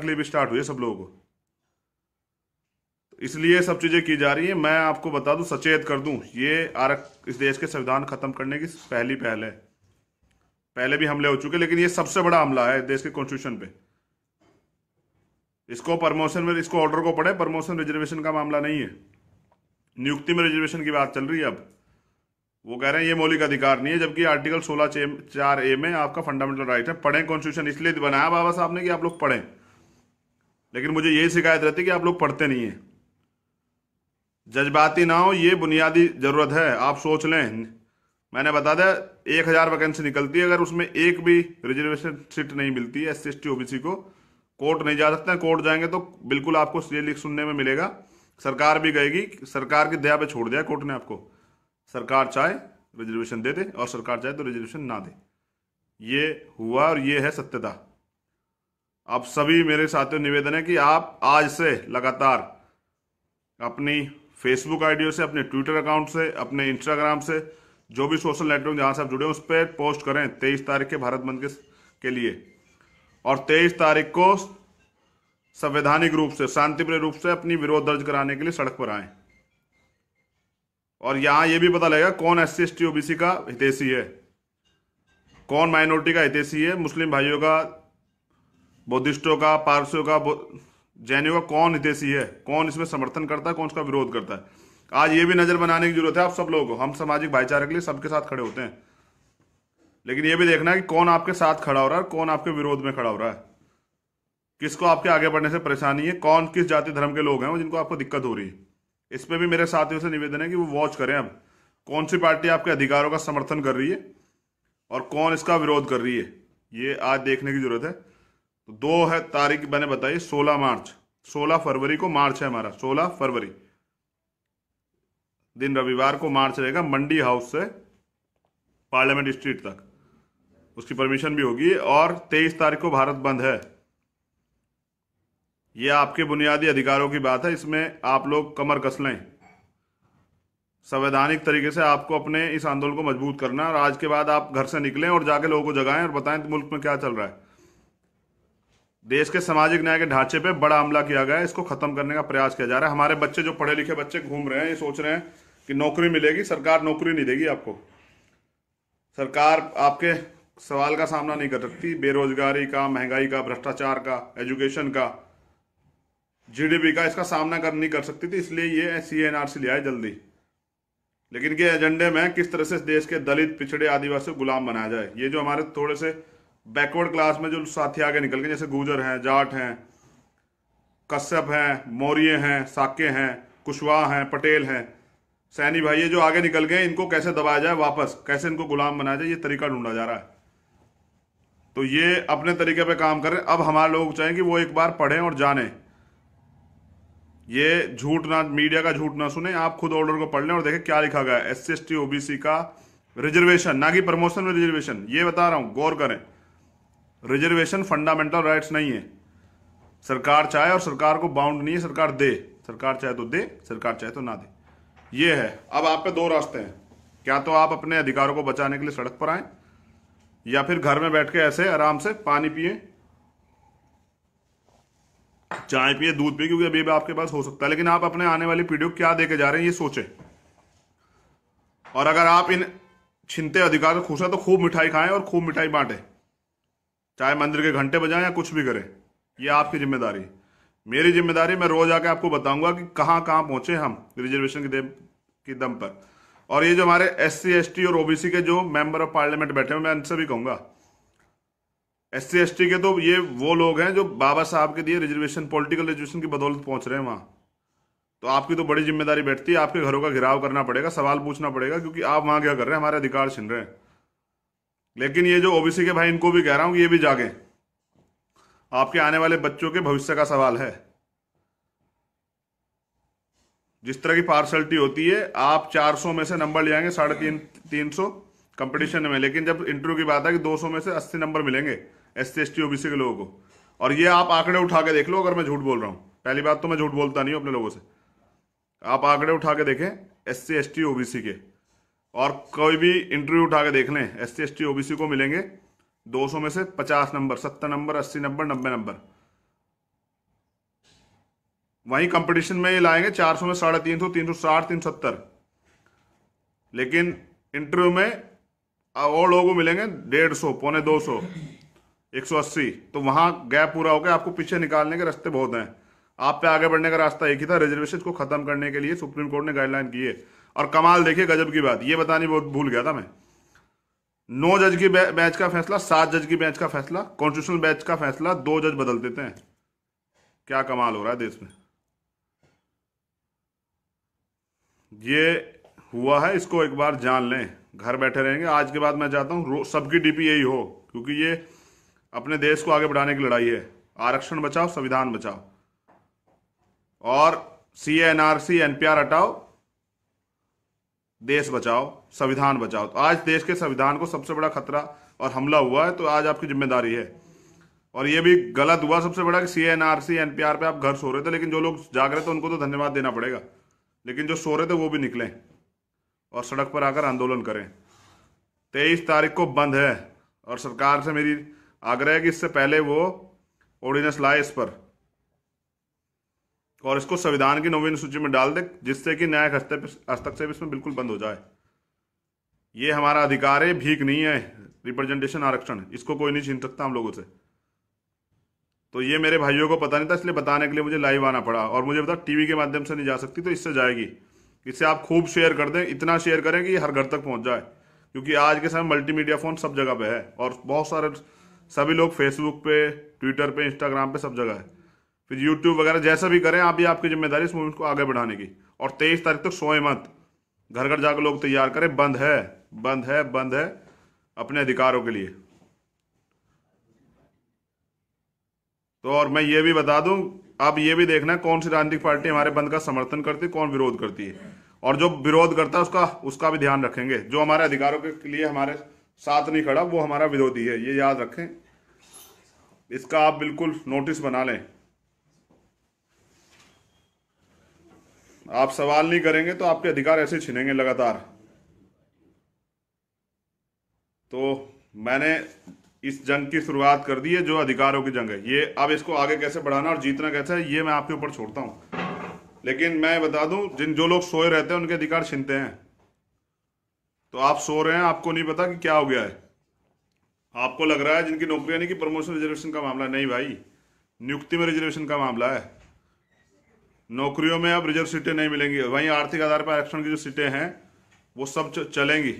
clip start हुई है सब लोगों को तो इसलिए सब चीजें की जा रही है मैं आपको बता दूं सचेत कर दूं ये आरक इस देश के संविधान खत्म करने की पहली पहल है पहले भी हमले हो चुके लेकिन ये सबसे बड़ा हमला है देश के कॉन्स्टिट्यूशन पे इसको प्रमोशन में इसको ऑर्डर को पड़े प्रमोशन रिजर्वेशन का मामला नहीं है नियुक्ति में रिजर्वेशन की बात चल रही है अब वो कह रहे हैं ये मौलिक अधिकार नहीं है जबकि आर्टिकल सोलह चार ए में आपका फंडामेंटल राइट है पढ़ें कॉन्स्टिट्यूशन इसलिए तो बनाया बाबा साहब ने कि आप लोग पढ़ें लेकिन मुझे यही शिकायत रहती है कि आप लोग पढ़ते नहीं हैं जज्बाती ना हो ये बुनियादी ज़रूरत है आप सोच लें मैंने बता दिया एक हज़ार वैकेंसी निकलती है अगर उसमें एक भी रिजर्वेशन सीट नहीं मिलती है S C S T O B C को कोर्ट नहीं जा सकते कोर्ट जाएंगे तो बिल्कुल आपको ये लिख सुनने में मिलेगा सरकार भी गएगी सरकार की दया पे छोड़ दिया कोर्ट ने आपको सरकार चाहे रिजर्वेशन दे दे और सरकार चाहे तो रिजर्वेशन ना दे ये हुआ और ये है सत्यता आप सभी मेरे साथियों निवेदन है कि आप आज से लगातार अपनी फेसबुक आईडी से अपने ट्विटर अकाउंट से अपने इंस्टाग्राम से जो भी सोशल नेटवर्क जहां से आप जुड़े उस पर पोस्ट करें तेईस तारीख के भारत बंद के, लिए और तेईस तारीख को संवैधानिक रूप से शांतिप्रिय रूप से अपनी विरोध दर्ज कराने के लिए सड़क पर आए और यहां यह भी पता लगेगा कौन S C S T OBC का हितेशी है कौन माइनॉरिटी का हितेशी है मुस्लिम भाइयों का बौद्धिस्टों का पारसियों का जैनियों का कौन हितेशी है कौन इसमें समर्थन करता है कौन इसका विरोध करता है आज ये भी नजर बनाने की जरूरत है आप सब लोगों को हम सामाजिक भाईचारे के लिए सबके साथ खड़े होते हैं लेकिन ये भी देखना है कि कौन आपके साथ खड़ा हो रहा है कौन आपके विरोध में खड़ा हो रहा है किसको आपके आगे बढ़ने से परेशानी है कौन किस जाति धर्म के लोग हैं वो जिनको आपको दिक्कत हो रही है इस पर भी मेरे साथियों से निवेदन है कि वो वॉच करें अब कौन सी पार्टी आपके अधिकारों का समर्थन कर रही है और कौन इसका विरोध कर रही है ये आज देखने की जरूरत है तो दो है तारीख मैंने बताई सोलह मार्च सोलह फरवरी को मार्च है हमारा सोलह फरवरी दिन रविवार को मार्च रहेगा मंडी हाउस से पार्लियामेंट स्ट्रीट तक उसकी परमिशन भी होगी और तेईस तारीख को भारत बंद है यह आपके बुनियादी अधिकारों की बात है इसमें आप लोग कमर कस लें संवैधानिक तरीके से आपको अपने इस आंदोलन को मजबूत करना और आज के बाद आप घर से निकलें और जाके लोगों को जगाएं और बताएं तो मुल्क में क्या चल रहा है देश के सामाजिक न्याय के ढांचे पे बड़ा हमला किया गया है इसको खत्म करने का प्रयास किया जा रहा है हमारे बच्चे जो पढ़े लिखे बच्चे घूम रहे हैं ये सोच रहे हैं कि नौकरी मिलेगी सरकार नौकरी नहीं देगी आपको सरकार आपके सवाल का सामना नहीं कर सकती बेरोजगारी का महंगाई का भ्रष्टाचार का एजुकेशन का जीडीपी का इसका सामना कर नहीं कर सकती थी इसलिए ये सी एन आर सी लिया है जल्दी लेकिन ये एजेंडे में किस तरह से देश के दलित पिछड़े आदिवासी गुलाम बनाया जाए ये जो हमारे थोड़े से बैकवर्ड क्लास में जो साथी आगे निकल गए जैसे गुजर हैं जाट हैं कश्यप हैं मौर्य हैं साके हैं कुशवाहा हैं पटेल हैं सैनी भाई ये जो आगे निकल गए इनको कैसे दबाया जाए वापस कैसे इनको गुलाम बनाया जाए ये तरीका ढूंढा जा रहा है तो ये अपने तरीके पे काम कर रहे हैं अब हमारे लोग चाहें कि वो एक बार पढ़ें और जाने ये झूठ ना मीडिया का झूठ ना सुने आप खुद ऑर्डर को पढ़ लें और देखें क्या लिखा गया है एस सी ओबीसी का रिजर्वेशन ना कि प्रमोशन में रिजर्वेशन ये बता रहा हूँ गौर करें रिजर्वेशन फंडामेंटल राइट्स नहीं है सरकार चाहे और सरकार को बाउंड नहीं है सरकार दे सरकार चाहे तो दे सरकार चाहे तो ना दे ये है अब आप पे दो रास्ते हैं क्या तो आप अपने अधिकारों को बचाने के लिए सड़क पर आए या फिर घर में बैठ के ऐसे आराम से पानी पिए चाय पिए दूध पिए क्योंकि अभी भी आपके पास हो सकता है लेकिन आप अपने आने वाली पीढ़ी को क्या देके जा रहे हैं ये सोचें और अगर आप इन छिनते अधिकार खुश हैं तो खूब मिठाई खाएं और खूब मिठाई बांटें चाहे मंदिर के घंटे बजाएं या कुछ भी करें ये आपकी जिम्मेदारी मेरी जिम्मेदारी मैं रोज आके आपको बताऊंगा कि कहाँ कहाँ पहुंचे हम रिजर्वेशन के दम के दम पर और ये जो हमारे एस सी और ओबीसी के जो मेंबर ऑफ पार्लियामेंट बैठे हैं मैं इनसे भी कहूंगा एस सी के तो ये वो लोग हैं जो बाबा साहब के दिए रिजर्वेशन पॉलिटिकल रिजर्वेशन की बदौलत पहुंच रहे हैं वहाँ तो आपकी तो बड़ी जिम्मेदारी बैठती है आपके घरों का घिराव करना पड़ेगा सवाल पूछना पड़ेगा क्योंकि आप वहाँ क्या कर रहे हैं हमारे अधिकार छीन रहे हैं लेकिन ये जो ओबीसी के भाई इनको भी कह रहा हूं ये भी जागे आपके आने वाले बच्चों के भविष्य का सवाल है जिस तरह की पार्सलिटी होती है आप 400 में से नंबर ले आएंगे साढ़े तीन तीन सौ कंपटिशन में लेकिन जब इंटरव्यू की बात है कि 200 में से 80 नंबर मिलेंगे S C S T OBC के लोगों को और ये आप आंकड़े उठा के देख लो अगर मैं झूठ बोल रहा हूँ पहली बात तो मैं झूठ बोलता नहीं हूँ अपने लोगों से आप आंकड़े उठा के देखें S C S T OBC के और कोई भी इंटरव्यू उठा के देख लें S C S T OBC को मिलेंगे 200 में से 50 नंबर 70 नंबर 80 नंबर 90 नंबर वहीं कंपटीशन में ये लाएंगे 400 में साढ़े तीन सौ तीन सौ साठ तीन सत्तर लेकिन इंटरव्यू में और लोगों को मिलेंगे डेढ़ सौ पौने दो सौ एक सौ अस्सी तो वहाँ गैप पूरा हो गया आपको पीछे निकालने के रास्ते बहुत हैं आप पे आगे बढ़ने का रास्ता एक ही था रिजर्वेशन को खत्म करने के लिए सुप्रीम कोर्ट ने गाइडलाइन की है और कमाल देखिए गजब की बात ये बतानी बहुत भूल गया था मैं नौ जज की बैच का फैसला सात जज की बैच का फैसला कॉन्स्टिट्यूशनल बैच का फैसला दो जज बदल देते हैं क्या कमाल हो रहा है देश में ये हुआ है इसको एक बार जान लें घर बैठे रहेंगे आज के बाद मैं चाहता हूँ सबकी डीपी यही हो क्योंकि ये अपने देश को आगे बढ़ाने की लड़ाई है आरक्षण बचाओ संविधान बचाओ और C N R C NPR हटाओ देश बचाओ संविधान बचाओ तो आज देश के संविधान को सबसे बड़ा खतरा और हमला हुआ है तो आज आपकी जिम्मेदारी है और ये भी गलत हुआ सबसे बड़ा कि C N R C N P R पे आप घर सो रहे थे लेकिन जो लोग जाग रहे थे उनको तो धन्यवाद देना पड़ेगा लेकिन जो सो रहे थे वो भी निकलें और सड़क पर आकर आंदोलन करें तेईस तारीख को बंद है और सरकार से मेरी आग्रह है कि इससे पहले वो ऑर्डिनेंस लाए इस पर और इसको संविधान की नवीन सूची में डाल दे जिससे कि न्यायिक हस्तक्षेप इसमें बिल्कुल बंद हो जाए ये हमारा अधिकार है भीख नहीं है रिप्रेजेंटेशन आरक्षण इसको कोई नहीं छीन सकता हम लोगों से तो ये मेरे भाइयों को पता नहीं था इसलिए बताने के लिए मुझे लाइव आना पड़ा और मुझे बता टीवी के माध्यम से नहीं जा सकती तो इससे जाएगी इससे आप खूब शेयर कर दें इतना शेयर करें कि हर घर तक पहुंच जाए क्योंकि आज के समय मल्टीमीडिया फ़ोन सब जगह पे है और बहुत सारे सभी लोग फेसबुक पे ट्विटर पे इंस्टाग्राम पे सब जगह है फिर यूट्यूब वगैरह जैसा भी करें आप भी आपकी जिम्मेदारी इस मूवमेंट को आगे बढ़ाने की और तेईस तारीख तक तो सोए मत घर घर जाकर लोग तैयार करें बंद है बंद है बंद है अपने अधिकारों के लिए तो और मैं ये भी बता दूं आप ये भी देखना कौन सी राजनीतिक पार्टी हमारे बंद का समर्थन करती है कौन विरोध करती है और जो विरोध करता है उसका उसका भी ध्यान रखेंगे जो हमारे अधिकारों के लिए हमारे साथ नहीं खड़ा वो हमारा विरोधी है ये याद रखें इसका आप बिल्कुल नोटिस बना लें आप सवाल नहीं करेंगे तो आपके अधिकार ऐसे छीनेंगे लगातार तो मैंने इस जंग की शुरुआत कर दी है जो अधिकारों की जंग है ये अब इसको आगे कैसे बढ़ाना और जीतना कैसे है ये मैं आपके ऊपर छोड़ता हूं लेकिन मैं बता दूं जिन जो लोग सोए रहते हैं उनके अधिकार छीनते हैं तो आप सो रहे हैं आपको नहीं पता कि क्या हो गया है आपको लग रहा है जिनकी नौकरियां नहीं कि प्रमोशन रिजर्वेशन का मामला नहीं भाई नियुक्ति में रिजर्वेशन का मामला है नौकरियों में अब रिजर्व सीटें नहीं मिलेंगी वहीं आर्थिक आधार पर आरक्षण की जो सीटें हैं वो सब चलेंगी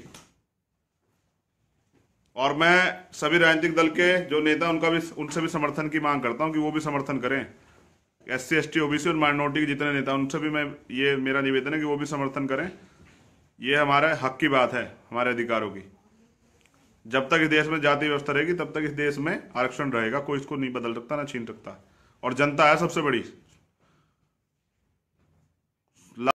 और मैं सभी राजनीतिक दल के जो नेता उनका भी उनसे भी समर्थन की मांग करता हूं कि वो भी समर्थन करें S C S T OBC और माइनॉरिटी के जितने नेता उनसे भी मैं ये मेरा निवेदन है कि वो भी समर्थन करें ये हमारे हक की बात है हमारे अधिकारों की जब तक इस देश में जाति व्यवस्था रहेगी तब तक इस देश में आरक्षण रहेगा कोई इसको नहीं बदल सकता ना छीन सकता और जनता है सबसे बड़ी